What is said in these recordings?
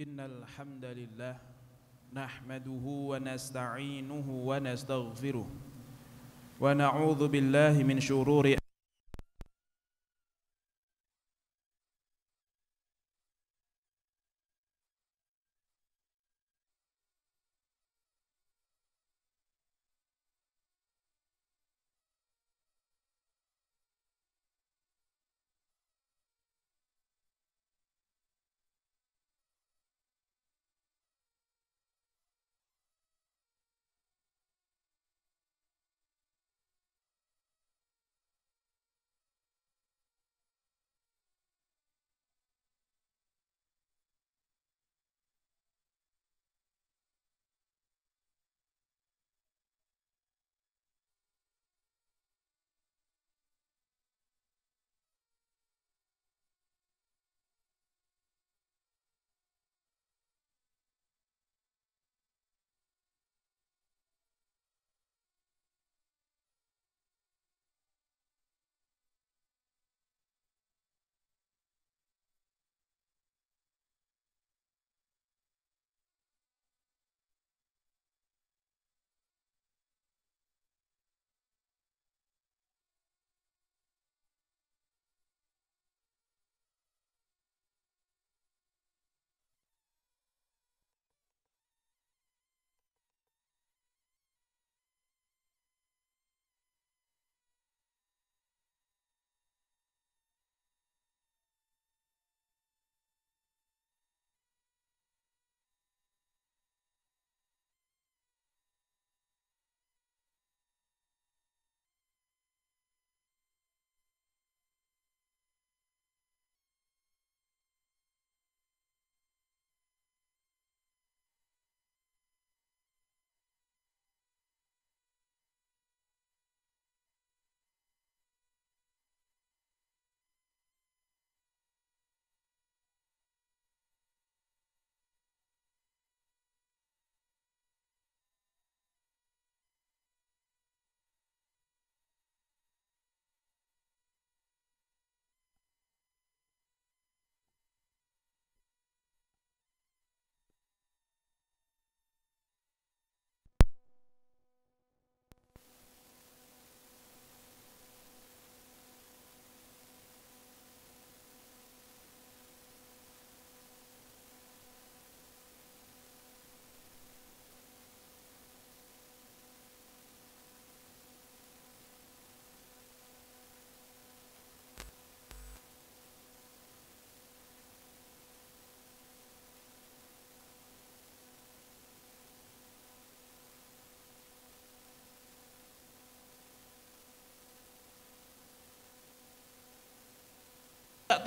إن الحمد لله نحمده ونستعينه ونستغفره ونعوذ بالله من شرور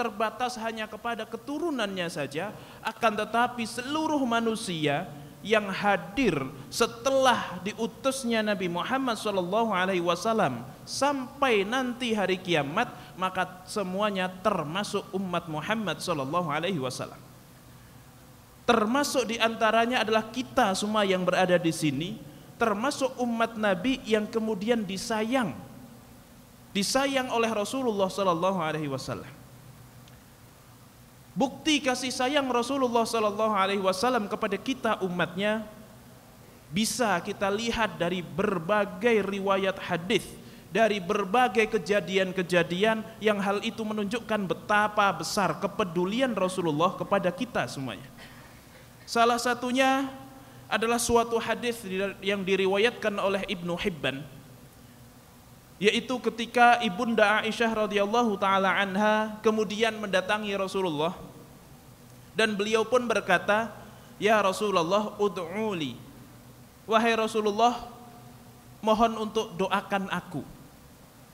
terbatas hanya kepada keturunannya saja, akan tetapi seluruh manusia yang hadir setelah diutusnya Nabi Muhammad SAW sampai nanti hari kiamat maka semuanya termasuk umat Muhammad SAW, Alaihi Wasallam termasuk diantaranya adalah kita semua yang berada di sini termasuk umat Nabi yang kemudian disayang disayang oleh Rasulullah SAW. Alaihi Wasallam Bukti kasih sayang Rasulullah Sallallahu Alaihi Wasallam kepada kita umatnya bisa kita lihat dari berbagai riwayat hadis, dari berbagai kejadian-kejadian yang hal itu menunjukkan betapa besar kepedulian Rasulullah kepada kita semuanya. Salah satunya adalah suatu hadis yang diriwayatkan oleh Ibnu Hibban yaitu ketika ibunda Aisyah radhiyallahu taala anha kemudian mendatangi Rasulullah dan beliau pun berkata, "Ya Rasulullah, ud'uli." Wahai Rasulullah, mohon untuk doakan aku.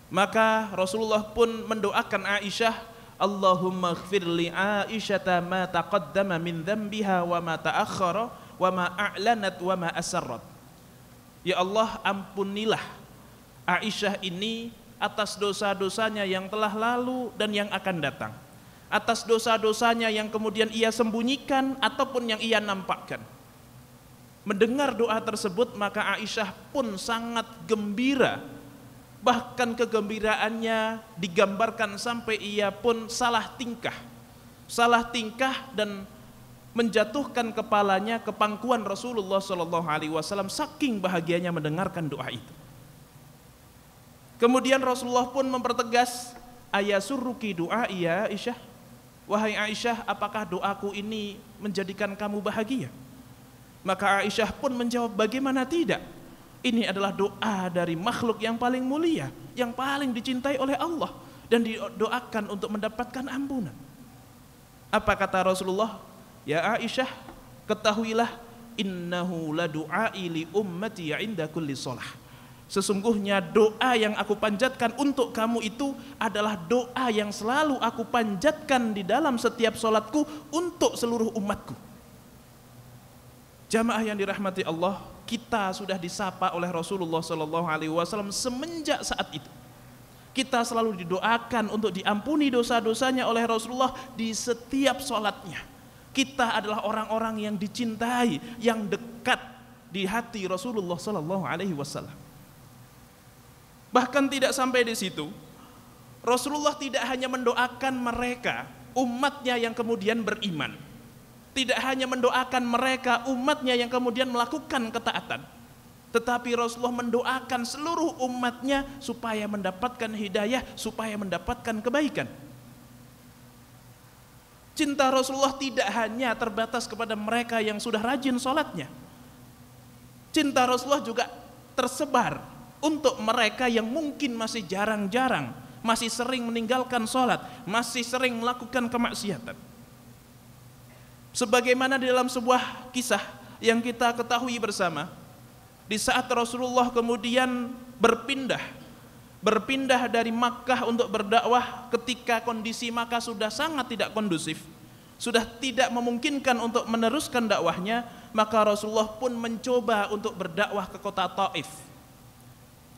Maka Rasulullah pun mendoakan Aisyah, "Allahumma ighfirli Aisyah ma taqaddama min dzambiha wa ma ta'akhkhara wa ma a'lanat wa ma asarrat." Ya Allah, ampunilah Aisyah ini atas dosa-dosanya yang telah lalu dan yang akan datang atas dosa-dosanya yang kemudian ia sembunyikan ataupun yang ia nampakkan mendengar doa tersebut maka Aisyah pun sangat gembira bahkan kegembiraannya digambarkan sampai ia pun salah tingkah salah tingkah dan menjatuhkan kepalanya ke pangkuan Rasulullah SAW saking bahagianya mendengarkan doa itu Kemudian Rasulullah pun mempertegas ayat ayasurruki doa iya Aisyah. Wahai Aisyah, apakah doaku ini menjadikan kamu bahagia? Maka Aisyah pun menjawab, bagaimana tidak? Ini adalah doa dari makhluk yang paling mulia, yang paling dicintai oleh Allah dan didoakan untuk mendapatkan ampunan. Apa kata Rasulullah? Ya Aisyah, ketahuilah innahu la du'a li ummati inda kulli shalah Sesungguhnya doa yang aku panjatkan untuk kamu itu adalah doa yang selalu aku panjatkan di dalam setiap sholatku untuk seluruh umatku. Jamaah yang dirahmati Allah, kita sudah disapa oleh Rasulullah Shallallahu Alaihi Wasallam semenjak saat itu. Kita selalu didoakan untuk diampuni dosa-dosanya oleh Rasulullah di setiap sholatnya. Kita adalah orang-orang yang dicintai, yang dekat di hati Rasulullah Shallallahu Alaihi Wasallam. Bahkan tidak sampai di situ, Rasulullah tidak hanya mendoakan mereka, umatnya yang kemudian beriman. Tidak hanya mendoakan mereka, umatnya yang kemudian melakukan ketaatan. Tetapi Rasulullah mendoakan seluruh umatnya supaya mendapatkan hidayah, supaya mendapatkan kebaikan. Cinta Rasulullah tidak hanya terbatas kepada mereka yang sudah rajin sholatnya. Cinta Rasulullah juga tersebar untuk mereka yang mungkin masih jarang-jarang, masih sering meninggalkan sholat, masih sering melakukan kemaksiatan. Sebagaimana di dalam sebuah kisah yang kita ketahui bersama, di saat Rasulullah kemudian berpindah, berpindah dari Makkah untuk berdakwah ketika kondisi Makkah sudah sangat tidak kondusif, sudah tidak memungkinkan untuk meneruskan dakwahnya, maka Rasulullah pun mencoba untuk berdakwah ke kota Taif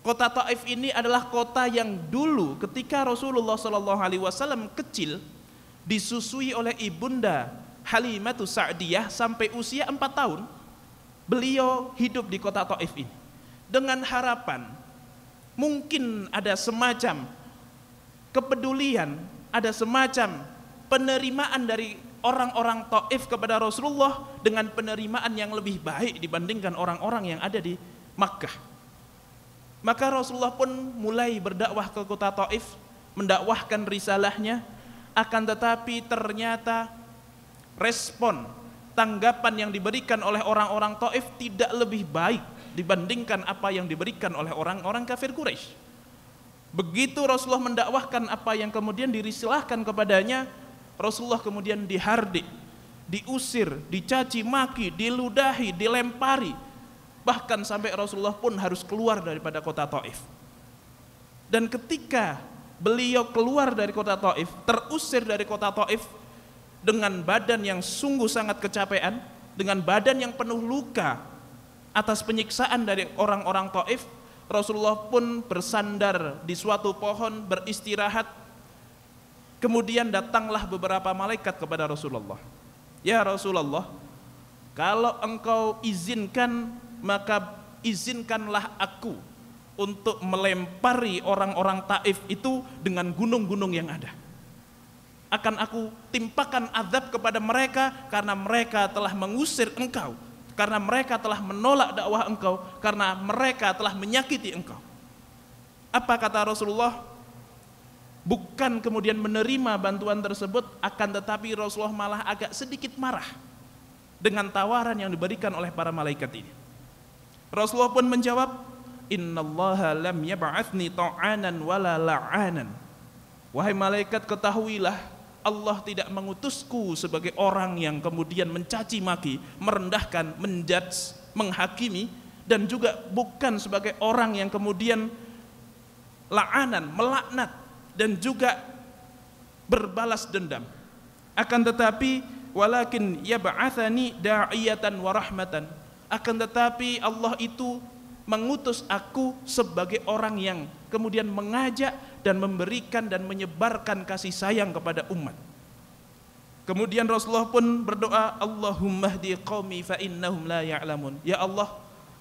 Kota Taif ini adalah kota yang dulu ketika Rasulullah Shallallahu Alaihi Wasallam kecil disusui oleh ibunda Halimatu Sa'diyah sampai usia empat tahun beliau hidup di kota Taif ini dengan harapan mungkin ada semacam kepedulian ada semacam penerimaan dari orang-orang Taif kepada Rasulullah dengan penerimaan yang lebih baik dibandingkan orang-orang yang ada di Makkah maka Rasulullah pun mulai berdakwah ke kota Taif, mendakwahkan risalahnya, akan tetapi ternyata respon tanggapan yang diberikan oleh orang-orang Taif tidak lebih baik dibandingkan apa yang diberikan oleh orang-orang kafir Quraisy. Begitu Rasulullah mendakwahkan apa yang kemudian dirisilahkan kepadanya, Rasulullah kemudian dihardik, diusir, dicaci maki, diludahi, dilempari, Bahkan sampai Rasulullah pun harus keluar daripada kota Taif. Dan ketika beliau keluar dari kota Taif, terusir dari kota Taif dengan badan yang sungguh sangat kecapean, dengan badan yang penuh luka atas penyiksaan dari orang-orang Taif, Rasulullah pun bersandar di suatu pohon beristirahat. Kemudian datanglah beberapa malaikat kepada Rasulullah. Ya Rasulullah, kalau engkau izinkan maka izinkanlah aku untuk melempari orang-orang Taif itu dengan gunung-gunung yang ada. Akan aku timpakan azab kepada mereka karena mereka telah mengusir engkau, karena mereka telah menolak dakwah engkau, karena mereka telah menyakiti engkau. Apa kata Rasulullah? Bukan kemudian menerima bantuan tersebut, akan tetapi Rasulullah malah agak sedikit marah dengan tawaran yang diberikan oleh para malaikat ini. Rasulullah pun menjawab, "Innallaha lam yab'atsni ta'anan wala la'anan." Wahai malaikat ketahuilah Allah tidak mengutusku sebagai orang yang kemudian mencaci maki, merendahkan, menjudge, menghakimi dan juga bukan sebagai orang yang kemudian la'anan, melaknat dan juga berbalas dendam. Akan tetapi walakin yab'atsani da'iyatan warahmatan. rahmatan akan tetapi Allah itu mengutus aku sebagai orang yang kemudian mengajak dan memberikan dan menyebarkan kasih sayang kepada umat. Kemudian Rasulullah pun berdoa, Allahumma di qawmi fa innahum la ya'lamun. Ya Allah,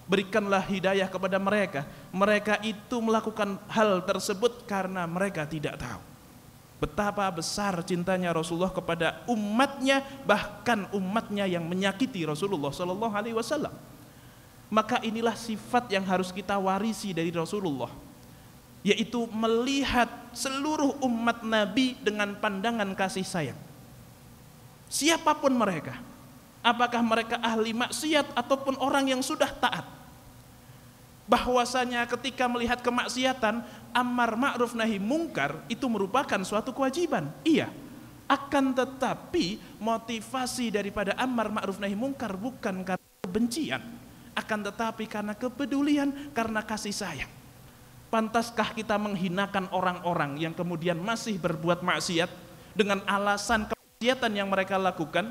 berikanlah hidayah kepada mereka. Mereka itu melakukan hal tersebut karena mereka tidak tahu. Betapa besar cintanya Rasulullah kepada umatnya, bahkan umatnya yang menyakiti Rasulullah Shallallahu Alaihi Wasallam. Maka inilah sifat yang harus kita warisi dari Rasulullah, yaitu melihat seluruh umat Nabi dengan pandangan kasih sayang. Siapapun mereka, apakah mereka ahli maksiat ataupun orang yang sudah taat, bahwasanya ketika melihat kemaksiatan amar ma'ruf nahi mungkar itu merupakan suatu kewajiban. Iya. Akan tetapi motivasi daripada amar ma'ruf nahi mungkar bukan karena kebencian, akan tetapi karena kepedulian, karena kasih sayang. Pantaskah kita menghinakan orang-orang yang kemudian masih berbuat maksiat dengan alasan kemaksiatan yang mereka lakukan?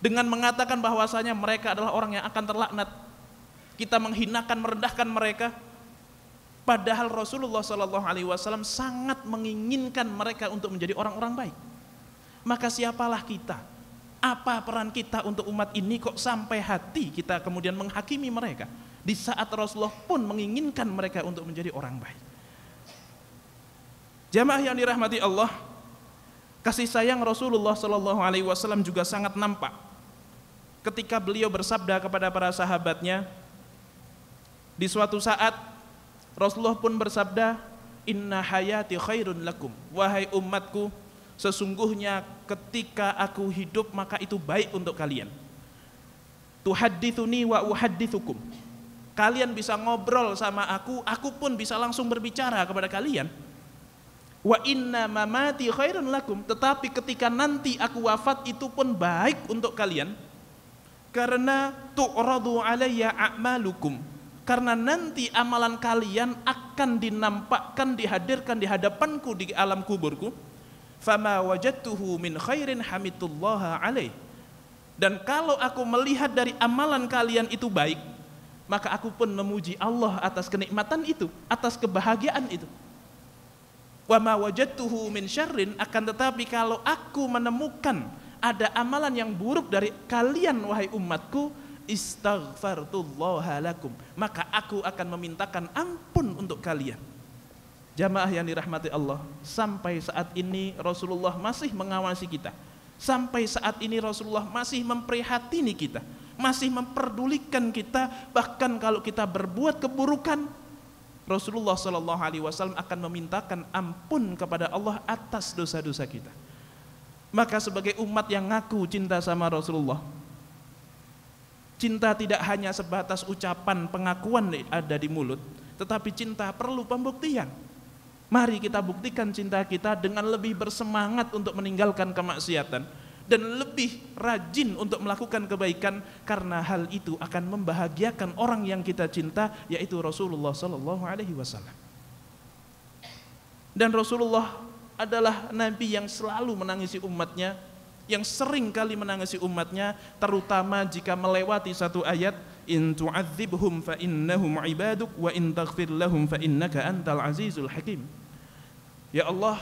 Dengan mengatakan bahwasanya mereka adalah orang yang akan terlaknat, kita menghinakan merendahkan mereka padahal Rasulullah Shallallahu alaihi wasallam sangat menginginkan mereka untuk menjadi orang-orang baik maka siapalah kita apa peran kita untuk umat ini kok sampai hati kita kemudian menghakimi mereka di saat Rasulullah pun menginginkan mereka untuk menjadi orang baik jamaah yang dirahmati Allah kasih sayang Rasulullah Shallallahu alaihi wasallam juga sangat nampak ketika beliau bersabda kepada para sahabatnya di suatu saat Rasulullah pun bersabda, "Inna hayati khairun lakum." Wahai umatku, sesungguhnya ketika aku hidup maka itu baik untuk kalian. Tuhadditsuni wa uhadditsukum. Kalian bisa ngobrol sama aku, aku pun bisa langsung berbicara kepada kalian. Wa inna mamati khairun lakum. Tetapi ketika nanti aku wafat itu pun baik untuk kalian. Karena tu'radu alayya a'malukum karena nanti amalan kalian akan dinampakkan, dihadirkan di hadapanku di alam kuburku. Fama wajadtuhu min khairin hamidullah alaih. Dan kalau aku melihat dari amalan kalian itu baik, maka aku pun memuji Allah atas kenikmatan itu, atas kebahagiaan itu. Wa wajadtuhu min syarrin akan tetapi kalau aku menemukan ada amalan yang buruk dari kalian wahai umatku, istaghfartullaha lakum maka aku akan memintakan ampun untuk kalian jamaah yang dirahmati Allah sampai saat ini Rasulullah masih mengawasi kita sampai saat ini Rasulullah masih memprihatini kita masih memperdulikan kita bahkan kalau kita berbuat keburukan Rasulullah Shallallahu Alaihi Wasallam akan memintakan ampun kepada Allah atas dosa-dosa kita. Maka sebagai umat yang ngaku cinta sama Rasulullah, Cinta tidak hanya sebatas ucapan pengakuan ada di mulut, tetapi cinta perlu pembuktian. Mari kita buktikan cinta kita dengan lebih bersemangat untuk meninggalkan kemaksiatan dan lebih rajin untuk melakukan kebaikan karena hal itu akan membahagiakan orang yang kita cinta yaitu Rasulullah Shallallahu Alaihi Wasallam. Dan Rasulullah adalah nabi yang selalu menangisi umatnya yang sering kali menangisi umatnya terutama jika melewati satu ayat in tu'adzibhum fa innahum ibaduk wa in taghfir lahum fa innaka antal azizul hakim ya Allah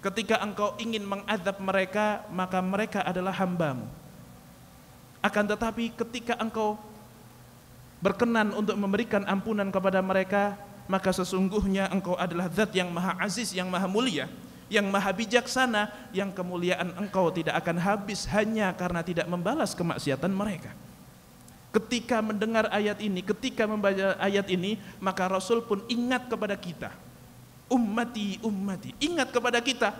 ketika engkau ingin mengadab mereka maka mereka adalah hambamu akan tetapi ketika engkau berkenan untuk memberikan ampunan kepada mereka maka sesungguhnya engkau adalah zat yang maha aziz yang maha mulia yang maha bijaksana yang kemuliaan engkau tidak akan habis hanya karena tidak membalas kemaksiatan mereka ketika mendengar ayat ini ketika membaca ayat ini maka Rasul pun ingat kepada kita ummati ummati ingat kepada kita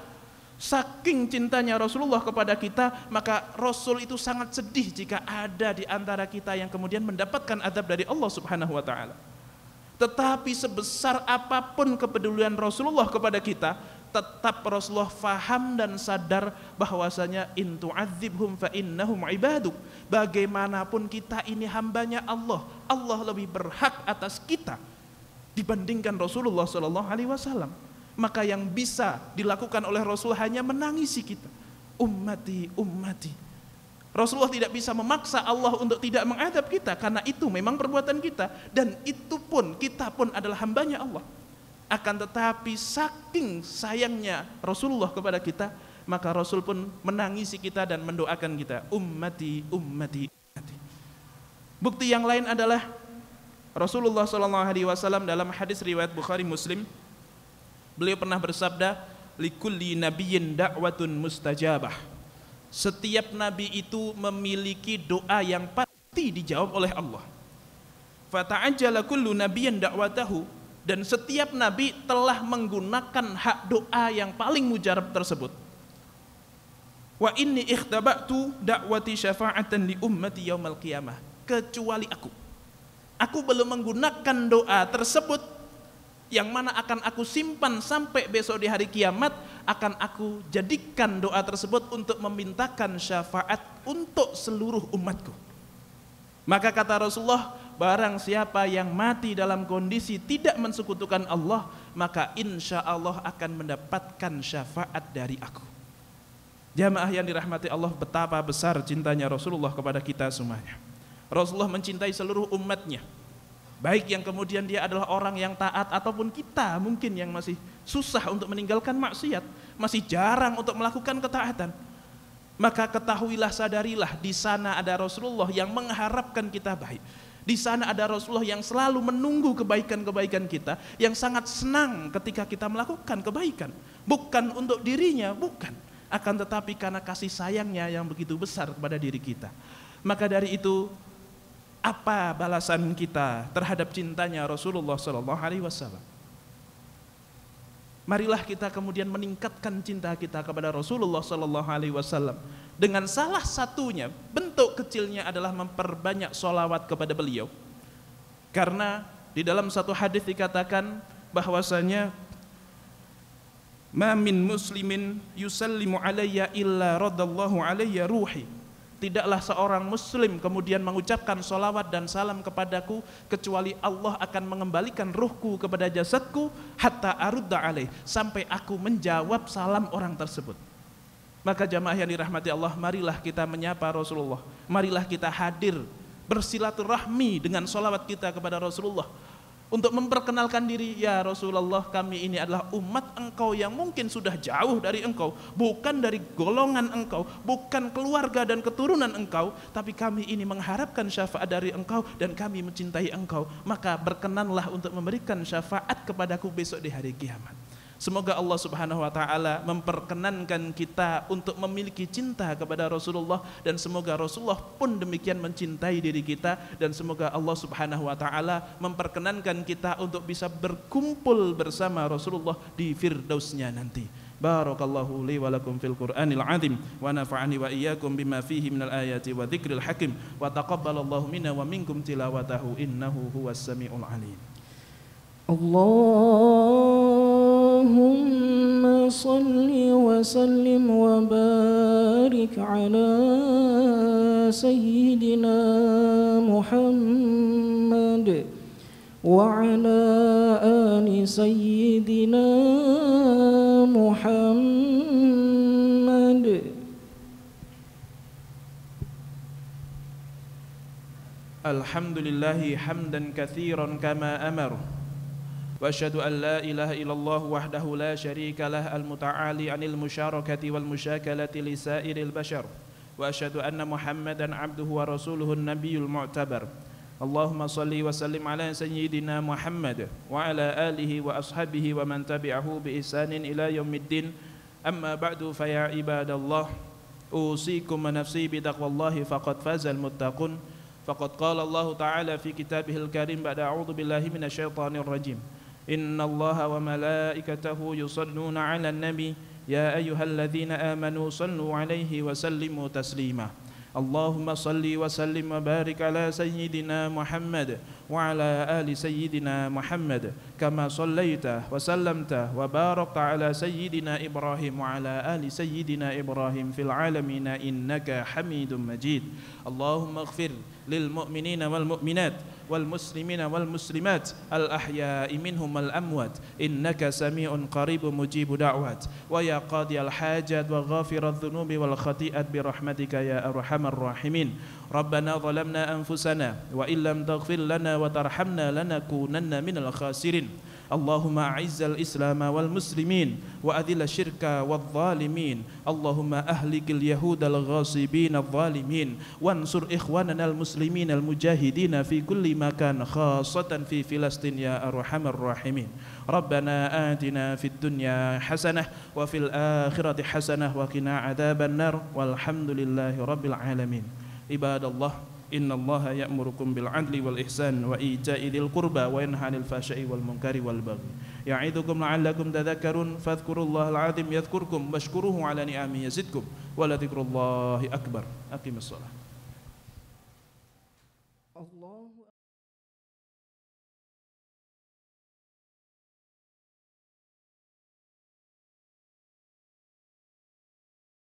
saking cintanya Rasulullah kepada kita maka Rasul itu sangat sedih jika ada di antara kita yang kemudian mendapatkan adab dari Allah subhanahu wa ta'ala tetapi sebesar apapun kepedulian Rasulullah kepada kita, tetap Rasulullah faham dan sadar bahwasanya intu azibhum fa innahum ibaduk. Bagaimanapun kita ini hambanya Allah. Allah lebih berhak atas kita dibandingkan Rasulullah Shallallahu alaihi wasallam. Maka yang bisa dilakukan oleh Rasul hanya menangisi kita. Ummati, ummati. Rasulullah tidak bisa memaksa Allah untuk tidak mengadab kita karena itu memang perbuatan kita dan itu pun kita pun adalah hambanya Allah. Akan tetapi saking sayangnya Rasulullah kepada kita, maka Rasul pun menangisi kita dan mendoakan kita. Ummati, ummati, ummati. Bukti yang lain adalah Rasulullah saw dalam hadis riwayat Bukhari Muslim, beliau pernah bersabda, likulli nabiyin dakwatun mustajabah. Setiap nabi itu memiliki doa yang pasti dijawab oleh Allah. Fata'ajjala kullu nabiyyin da'watahu dan setiap nabi telah menggunakan hak doa yang paling mujarab tersebut. Wa inni ikhtaba'tu dakwati syafa'atan li ummati yaumal qiyamah. Kecuali aku. Aku belum menggunakan doa tersebut yang mana akan aku simpan sampai besok di hari kiamat akan aku jadikan doa tersebut untuk memintakan syafaat untuk seluruh umatku. Maka kata Rasulullah, barang siapa yang mati dalam kondisi tidak mensekutukan Allah, maka insya Allah akan mendapatkan syafaat dari aku. Jamaah yang dirahmati Allah, betapa besar cintanya Rasulullah kepada kita semuanya. Rasulullah mencintai seluruh umatnya. Baik yang kemudian dia adalah orang yang taat ataupun kita mungkin yang masih susah untuk meninggalkan maksiat, masih jarang untuk melakukan ketaatan. Maka ketahuilah sadarilah di sana ada Rasulullah yang mengharapkan kita baik. Di sana ada Rasulullah yang selalu menunggu kebaikan-kebaikan kita, yang sangat senang ketika kita melakukan kebaikan. Bukan untuk dirinya, bukan. Akan tetapi karena kasih sayangnya yang begitu besar kepada diri kita. Maka dari itu, apa balasan kita terhadap cintanya Rasulullah Shallallahu Alaihi Wasallam? Marilah kita kemudian meningkatkan cinta kita kepada Rasulullah Sallallahu Alaihi Wasallam dengan salah satunya bentuk kecilnya adalah memperbanyak solawat kepada beliau. Karena di dalam satu hadis dikatakan bahwasanya ma'min muslimin yusallimu alayya illa radallahu alayya ruhi Tidaklah seorang muslim kemudian mengucapkan solawat dan salam kepadaku kecuali Allah akan mengembalikan ruhku kepada jasadku hatta arudda alaih sampai aku menjawab salam orang tersebut. Maka jamaah yang dirahmati Allah, marilah kita menyapa Rasulullah. Marilah kita hadir bersilaturahmi dengan solawat kita kepada Rasulullah untuk memperkenalkan diri, ya Rasulullah kami ini adalah umat engkau yang mungkin sudah jauh dari engkau, bukan dari golongan engkau, bukan keluarga dan keturunan engkau, tapi kami ini mengharapkan syafaat dari engkau dan kami mencintai engkau. Maka berkenanlah untuk memberikan syafaat kepadaku besok di hari kiamat. Semoga Allah Subhanahu wa taala memperkenankan kita untuk memiliki cinta kepada Rasulullah dan semoga Rasulullah pun demikian mencintai diri kita dan semoga Allah Subhanahu wa taala memperkenankan kita untuk bisa berkumpul bersama Rasulullah di firdausnya nanti. Barakallahu li wa lakum fil Qur'anil azim wa nafa'ani wa iyyakum bima fihi minal ayati wa dzikril hakim wa taqabbalallahu minna wa minkum tilawatahu innahu huwas samiul alim. Allah وسلم وبارك على سيدنا محمد وعلى آل سيدنا محمد الحمد لله حمدا كثيرا كما أمره واشهد ان لا اله الا الله وحده لا شريك له المتعالي عن المشاركه والمشاكله لسائر البشر واشهد ان محمدا عبده ورسوله النبي المعتبر اللهم صل وسلم على سيدنا محمد وعلى اله واصحابه ومن تبعه باحسان الى يوم الدين اما بعد فيا عباد الله اوصيكم ونفسي بتقوى الله فقد فاز المتقون فقد قال الله تعالى في كتابه الكريم بعد اعوذ بالله من الشيطان الرجيم إن الله وملائكته يصلون على النبي يا أيها الذين آمنوا صلوا عليه وسلموا تسليما اللهم صل وسلم وبارك على سيدنا محمد وعلى آل سيدنا محمد كما صليت وسلمت وباركت على سيدنا إبراهيم وعلى آل سيدنا إبراهيم في العالمين إنك حميد مجيد اللهم اغفر للمؤمنين والمؤمنات والمسلمين والمسلمات الأحياء منهم والأموات إنك سميع قريب مجيب دعوات ويا قاضي الحاجات وغافر الذنوب والخطيئات برحمتك يا أرحم الراحمين ربنا ظلمنا أنفسنا وإن لم تغفر لنا وترحمنا لنكونن من الخاسرين اللهم أعز الإسلام والمسلمين وأذل الشرك والظالمين اللهم أهلك اليهود الغاصبين الظالمين وانصر إخواننا المسلمين المجاهدين في كل مكان خاصة في فلسطين يا أرحم الراحمين ربنا آتنا في الدنيا حسنة وفي الآخرة حسنة وقنا عذاب النار والحمد لله رب العالمين عباد الله إن الله يأمركم بالعدل والإحسان وإيتاء ذي القربى وينهى عن الفحشاء والمنكر والبغي يعظكم لعلكم تذكرون فاذكروا الله العظيم يذكركم واشكروه على نعمه يزدكم ولذكر الله أكبر أقم الصلاة